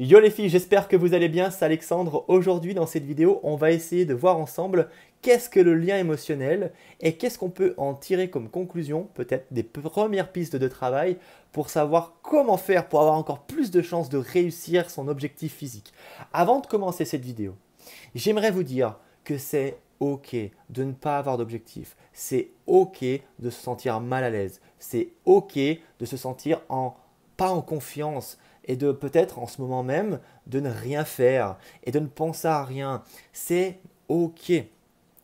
Yo les filles, j'espère que vous allez bien, c'est Alexandre. Aujourd'hui dans cette vidéo, on va essayer de voir ensemble qu'est-ce que le lien émotionnel et qu'est-ce qu'on peut en tirer comme conclusion, peut-être des premières pistes de travail pour savoir comment faire pour avoir encore plus de chances de réussir son objectif physique. Avant de commencer cette vidéo, j'aimerais vous dire que c'est ok de ne pas avoir d'objectif, c'est ok de se sentir mal à l'aise, c'est ok de se sentir en pas en confiance, et de peut-être en ce moment même de ne rien faire et de ne penser à rien. C'est OK.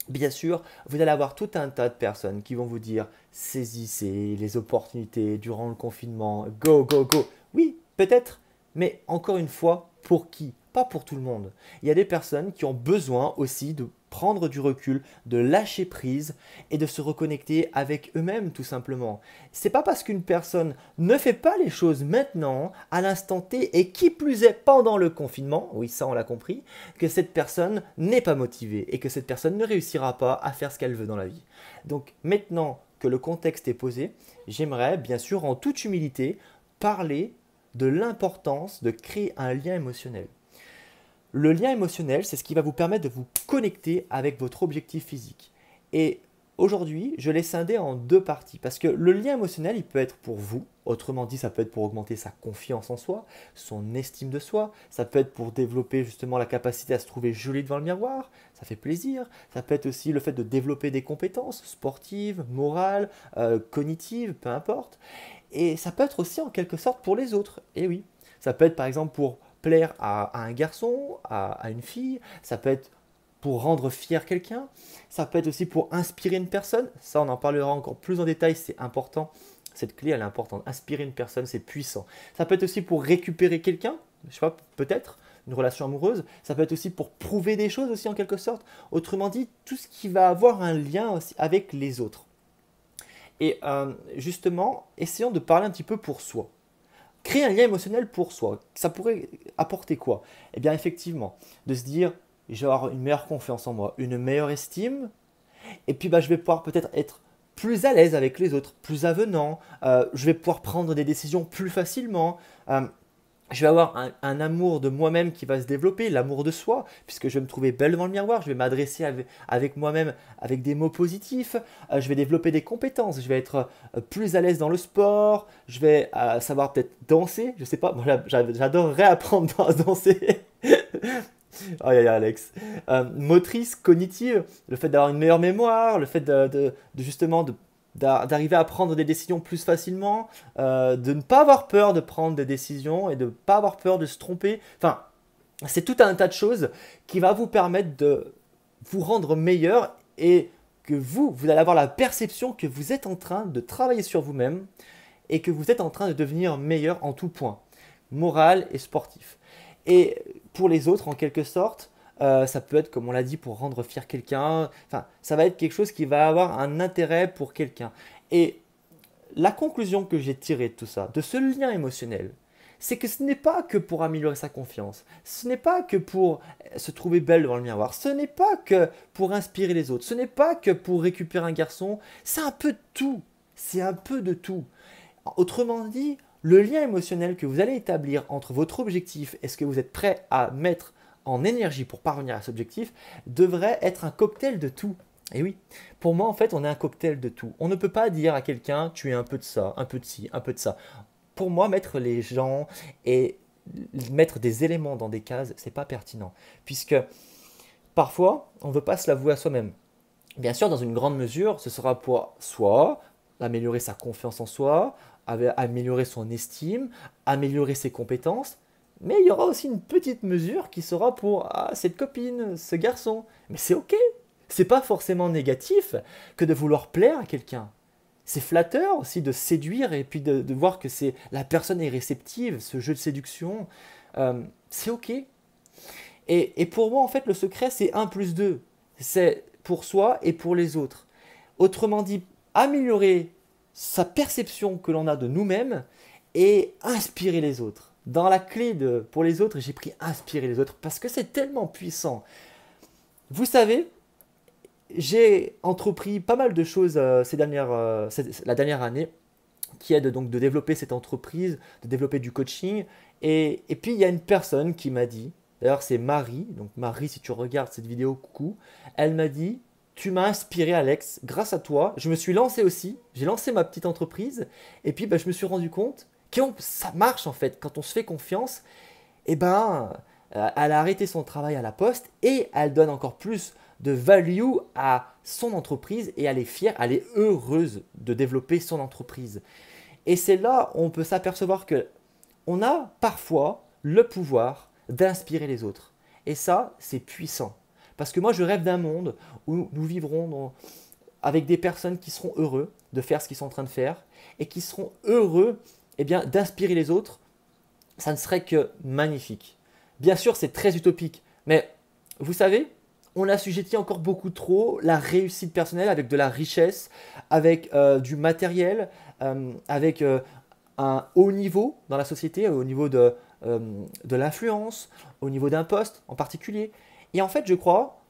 Bien sûr, vous allez avoir tout un tas de personnes qui vont vous dire saisissez les opportunités durant le confinement, go, go, go. Oui, peut-être, mais encore une fois, pour qui pas pour tout le monde. Il y a des personnes qui ont besoin aussi de prendre du recul, de lâcher prise et de se reconnecter avec eux-mêmes tout simplement. C'est pas parce qu'une personne ne fait pas les choses maintenant, à l'instant T et qui plus est pendant le confinement, oui ça on l'a compris, que cette personne n'est pas motivée et que cette personne ne réussira pas à faire ce qu'elle veut dans la vie. Donc maintenant que le contexte est posé, j'aimerais bien sûr en toute humilité parler de l'importance de créer un lien émotionnel. Le lien émotionnel, c'est ce qui va vous permettre de vous connecter avec votre objectif physique. Et aujourd'hui, je l'ai scindé en deux parties parce que le lien émotionnel, il peut être pour vous. Autrement dit, ça peut être pour augmenter sa confiance en soi, son estime de soi. Ça peut être pour développer justement la capacité à se trouver jolie devant le miroir. Ça fait plaisir. Ça peut être aussi le fait de développer des compétences sportives, morales, euh, cognitives, peu importe. Et ça peut être aussi en quelque sorte pour les autres. Et oui, ça peut être par exemple pour plaire à, un garçon, à, une fille, ça peut être pour rendre fier quelqu'un, ça peut être aussi pour inspirer une personne, ça on en parlera encore plus en détail, c'est important, cette clé elle est importante, inspirer une personne c'est puissant, ça peut être aussi pour récupérer quelqu'un, je sais pas, peut-être, une relation amoureuse, ça peut être aussi pour prouver des choses aussi en quelque sorte, autrement dit tout ce qui va avoir un lien aussi avec les autres. Et euh, justement, essayons de parler un petit peu pour soi. Créer un lien émotionnel pour soi, ça pourrait apporter quoi Eh bien effectivement, de se dire, je avoir une meilleure confiance en moi, une meilleure estime, et puis bah, je vais pouvoir peut-être être plus à l'aise avec les autres, plus avenant, euh, je vais pouvoir prendre des décisions plus facilement. Euh, je vais avoir un, amour de moi-même qui va se développer, l'amour de soi, puisque je vais me trouver belle devant le miroir, je vais m'adresser avec, moi-même avec des mots positifs, euh, je vais développer des compétences, je vais être euh, plus à l'aise dans le sport, je vais euh, savoir peut-être danser, je sais pas, moi j'adorerais apprendre à danser. Oh, y Alex. motrice, cognitive, le fait d'avoir une meilleure mémoire, le fait de justement de d'arriver à prendre des décisions plus facilement, euh, de ne pas avoir peur de prendre des décisions et de ne pas avoir peur de se tromper. Enfin, c'est tout un tas de choses qui va vous permettre de vous rendre meilleur et que vous, vous allez avoir la perception que vous êtes en train de travailler sur vous-même et que vous êtes en train de devenir meilleur en tout point, moral et sportif. Et pour les autres, en quelque sorte, euh, ça peut être, comme on l'a dit, pour rendre fier quelqu'un. Enfin, ça va être quelque chose qui va avoir un intérêt pour quelqu'un. Et la conclusion que j'ai tirée de tout ça, de ce lien émotionnel, c'est que ce n'est pas que pour améliorer sa confiance, ce n'est pas que pour se trouver belle devant le miroir, ce n'est pas que pour inspirer les autres, ce n'est pas que pour récupérer un garçon, c'est un peu de tout, c'est un peu de tout. Autrement dit, le lien émotionnel que vous allez établir entre votre objectif et ce que vous êtes prêt à mettre en énergie pour parvenir à cet objectif devrait être un cocktail de tout. Et oui, pour moi en fait on est un cocktail de tout. On ne peut pas dire à quelqu'un tu es un peu de ça, un peu de ci, un peu de ça. Pour moi mettre les gens et mettre des éléments dans des cases, c'est pas pertinent. Puisque parfois on ne veut pas se l'avouer à soi-même. Bien sûr, dans une grande mesure, ce sera pour soi, améliorer sa confiance en soi, améliorer son estime, améliorer ses compétences, mais il y aura aussi une petite mesure qui sera pour ah, cette copine, ce garçon. Mais c'est ok. C'est pas forcément négatif que de vouloir plaire à quelqu'un. C'est flatteur aussi de séduire et puis de, voir que c'est la personne est réceptive, ce jeu de séduction. Euh, c'est ok. Et, et pour moi, en fait, le secret, c'est 1 plus 2. C'est pour soi et pour les autres. Autrement dit, améliorer sa perception que l'on a de nous-mêmes et inspirer les autres dans la clé de, pour les autres, j'ai pris inspirer les autres parce que c'est tellement puissant. Vous savez, j'ai entrepris pas mal de choses euh, ces dernières, euh, la dernière année qui aide donc de développer cette entreprise, de développer du coaching. Et, puis il y a une personne qui m'a dit, d'ailleurs c'est Marie, donc Marie si tu regardes cette vidéo, coucou, elle m'a dit, tu m'as inspiré Alex, grâce à toi, je me suis lancé aussi, j'ai lancé ma petite entreprise, et puis bah, je me suis rendu compte ça marche en fait. Quand on se fait confiance, et eh ben, euh, elle a arrêté son travail à la poste et elle donne encore plus de value à son entreprise et elle est fière, elle est heureuse de développer son entreprise. Et c'est là où on peut s'apercevoir que on a parfois le pouvoir d'inspirer les autres. Et ça, c'est puissant. Parce que moi, je rêve d'un monde où nous vivrons avec des personnes qui seront heureux de faire ce qu'ils sont en train de faire et qui seront heureux eh bien, d'inspirer les autres, ça ne serait que magnifique. Bien sûr, c'est très utopique, mais vous savez, on assujettit encore beaucoup trop la réussite personnelle avec de la richesse, avec euh, du matériel, euh, avec euh, un haut niveau dans la société, au niveau de, l'influence, au niveau d'un poste en particulier. Et en fait, je crois,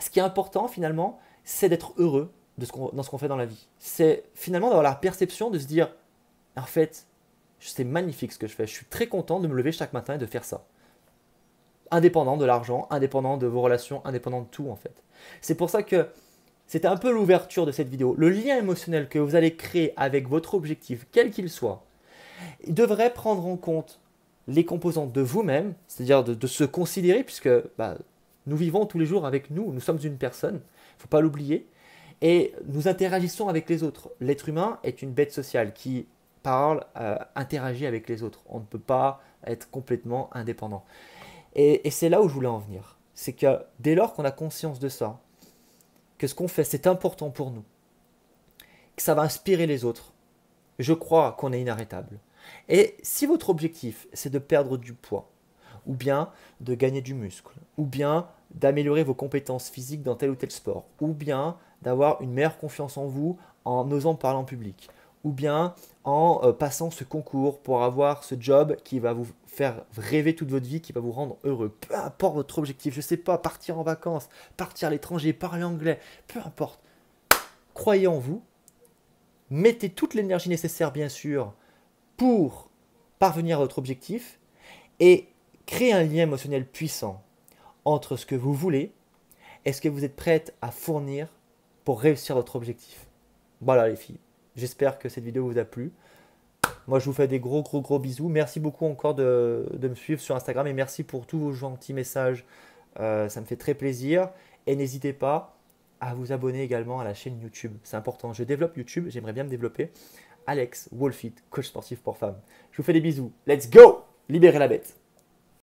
ce qui est important finalement, c'est d'être heureux de ce dans ce qu'on fait dans la vie. C'est finalement d'avoir la perception de se dire, en fait, c'est magnifique ce que je fais. Je suis très content de me lever chaque matin et de faire ça. Indépendant de l'argent, indépendant de vos relations, indépendant de tout en fait. C'est pour ça que c'était un peu l'ouverture de cette vidéo. Le lien émotionnel que vous allez créer avec votre objectif, quel qu'il soit, il devrait prendre en compte les composantes de vous-même, c'est-à-dire de, se considérer, puisque bah, nous vivons tous les jours avec nous, nous sommes une personne, il ne faut pas l'oublier, et nous interagissons avec les autres. L'être humain est une bête sociale qui parle, euh, avec les autres. On ne peut pas être complètement indépendant. Et, et c'est là où je voulais en venir. C'est que dès lors qu'on a conscience de ça, que ce qu'on fait, c'est important pour nous, que ça va inspirer les autres, je crois qu'on est inarrêtable. Et si votre objectif, c'est de perdre du poids, ou bien de gagner du muscle, ou bien d'améliorer vos compétences physiques dans tel ou tel sport, ou bien d'avoir une meilleure confiance en vous en osant parler en public, ou bien en euh, passant ce concours pour avoir ce job qui va vous faire rêver toute votre vie, qui va vous rendre heureux. Peu importe votre objectif, je ne sais pas, partir en vacances, partir à l'étranger, parler anglais, peu importe. Croyez en vous, mettez toute l'énergie nécessaire bien sûr pour parvenir à votre objectif et créez un lien émotionnel puissant entre ce que vous voulez et ce que vous êtes prête à fournir pour réussir votre objectif. Voilà les filles. J'espère que cette vidéo vous a plu. Moi, je vous fais des gros, gros, gros bisous. Merci beaucoup encore de, me suivre sur Instagram et merci pour tous vos gentils messages. Euh, ça me fait très plaisir. Et n'hésitez pas à vous abonner également à la chaîne YouTube. C'est important. Je développe YouTube. J'aimerais bien me développer. Alex Wolfit, coach sportif pour femmes. Je vous fais des bisous. Let's go Libérez la bête